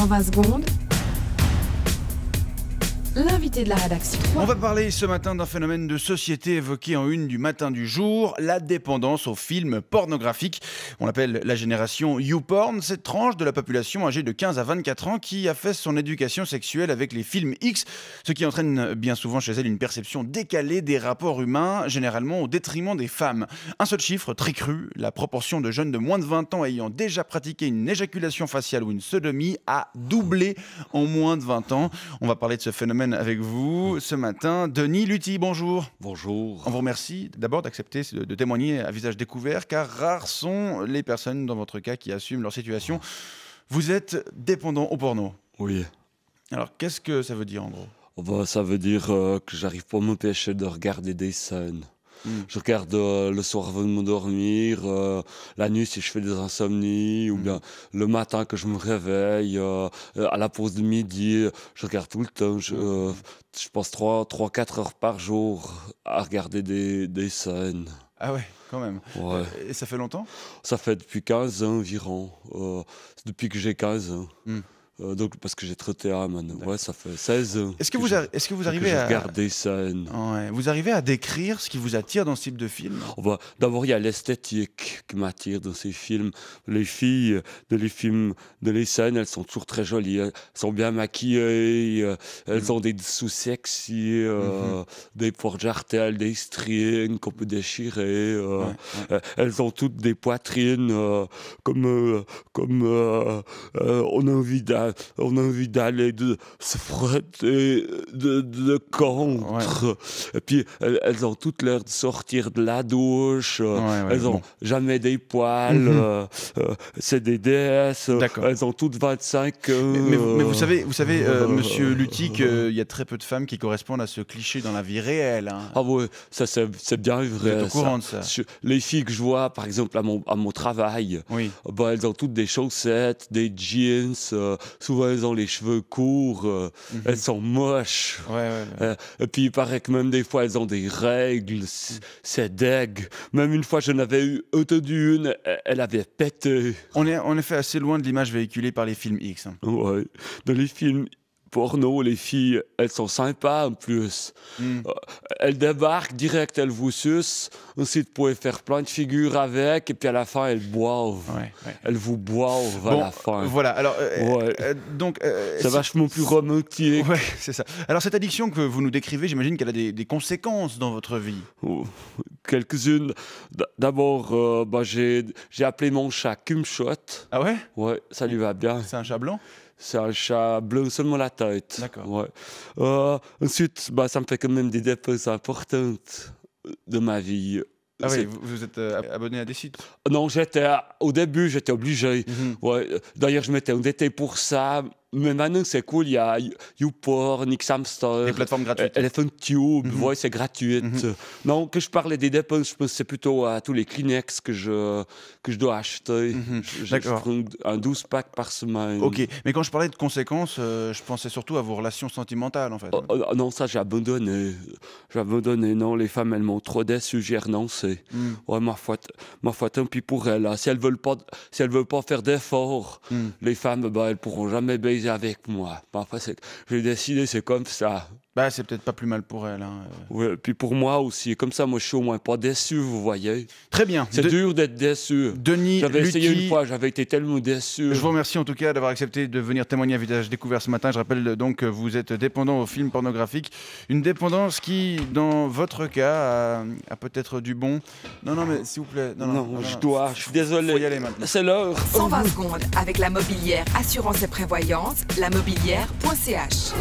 Silva segundos. l'invité de la rédaction. On va parler ce matin d'un phénomène de société évoqué en une du matin du jour, la dépendance aux films pornographiques. On l'appelle la génération YouPorn, cette tranche de la population âgée de 15 à 24 ans qui a fait son éducation sexuelle avec les films X, ce qui entraîne bien souvent chez elle une perception décalée des rapports humains, généralement au détriment des femmes. Un seul chiffre très cru, la proportion de jeunes de moins de 20 ans ayant déjà pratiqué une éjaculation faciale ou une sodomie a doublé en moins de 20 ans. On va parler de ce phénomène avec vous. Ce matin, Denis Lutti, bonjour. Bonjour. On vous remercie d'abord d'accepter de témoigner à visage découvert, car rares sont les personnes, dans votre cas, qui assument leur situation. Vous êtes dépendant au porno. Oui. Alors, qu'est-ce que ça veut dire en gros oh, bah, Ça veut dire euh, que j'arrive pas à m'empêcher de regarder des scènes. Mm. Je regarde euh, le soir avant de me dormir, euh, la nuit si je fais des insomnies, ou mm. bien le matin que je me réveille, euh, à la pause de midi, je regarde tout le temps. Je, mm. je passe 3-4 heures par jour à regarder des, des scènes. Ah ouais, quand même. Ouais. Et ça fait longtemps Ça fait depuis 15 ans environ. depuis que j'ai 15 ans. Euh, donc, parce que j'ai traité à Ouais, ça fait 16 ans. Est-ce que, je vous, est-ce que vous arrivez à. garder ça. Vous arrivez à décrire ce qui vous attire dans ce type de film On D'abord, il y a l'esthétique qui m'attire dans ces films. Les filles de les films, de les scènes, elles sont toujours très jolies. Elles sont bien maquillées. Euh, elles mhm. ont des dessous sexy, euh, mhm. des portes jartelles, des strings qu'on peut déchirer. Elles ont toutes des poitrines comme, comme on a envie euh, on a envie d'aller de se frotter de, contre. Et puis elles, ont toutes l'air de sortir de la douche. Euh, elles n'ont jamais des poils. Mhm. Euh, c'est des déesses. Elles ont toutes 25. Mais, vous, savez, vous savez, Monsieur Lutti, qu'il y a très peu de femmes qui correspondent à ce cliché dans la vie réelle. Hein. Ah oui, ça c'est bien vrai. Vous au courant de ça. les filles que je vois, par exemple à mon, travail, ben, elles ont toutes des chaussettes, des jeans, souvent elles ont les cheveux courts, euh, mhm. elles sont moches. Euh, et puis il paraît que même des fois elles ont des règles, mhm. c'est deg. Même une fois, je n'avais eu auto d'une, e-, elle avait pété. On est en effet assez loin de l'image véhiculée par les films X. Hein. Ouais. Dans les films porno, les filles, elles sont sympas en plus. Hmm. Euh, elles débarquent direct, elles vous sucent. Ensuite, vous pouvez faire plein de figures avec. Et puis à la fin, elles boivent. Elles vous boivent à la fin. Voilà. Alors, euh, euh, donc. ça c'est vachement plus romantique. c'est ça. Alors, cette addiction que vous nous décrivez, j'imagine qu'elle a des, conséquences dans votre vie. Oh, quelques-unes. D'abord, bah, j'ai appelé mon chat Kumshot. Ah ouais Ouais, ça lui va bien. C'est un chat blanc c'est un chat bleu seulement la tête. D'accord. Ouais. Euh, ensuite, bah, ça me fait quand même des dépenses importantes de ma vie. Ah oui, vous, êtes euh, abonné à des sites non, j'étais au début, j'étais obligé. Mhm. ouais. D'ailleurs, je m'étais endetté pour ça. Mais maintenant, c'est cool. Il y a YouPorn, Xamster. Les plateformes gratuites. Euh, Elephant Tube, mhm. c'est gratuit. Mhm. Non, que je parlais des dépenses, je pensais plutôt à tous les Kleenex que je, que je dois acheter. Je prends un 12 pack par semaine. Ok, mais quand je parlais de conséquences, euh, je pensais surtout à vos relations sentimentales, en fait. Oh, oh, non, ça, j'ai abandonné. J'ai abandonné. Non, les femmes, elles m'ont trop déçu, j'ai renoncé. Ouais, ma foi, ma foi, tant pour elle. Hein. Si elle veulent pas, si pas faire d'efforts, hmm. les femmes, ben, elles pourront jamais baiser avec moi. j'ai décidé, c'est comme ça. Bah, c'est peut-être pas plus mal pour elle. Hein. Euh. Oui, puis pour moi aussi. Comme ça, moi, je suis au moins pas déçu, vous voyez. Très bien. C'est dur d'être déçu. Denis, j'avais essayé une fois, j'avais été tellement déçu. Je vous remercie en tout cas d'avoir accepté de venir témoigner à Vitage Découvert ce matin. Je rappelle donc que vous êtes dépendant au film pornographique. Une dépendance qui, dans votre cas, a, peut-être du bon. Non, non, mais s'il vous plaît. Non, non, non, je dois. Je suis désolé. Faut y aller maintenant. C'est l'heure. 120 secondes avec la mobilière Assurance et Prévoyance, la mobilière.ch.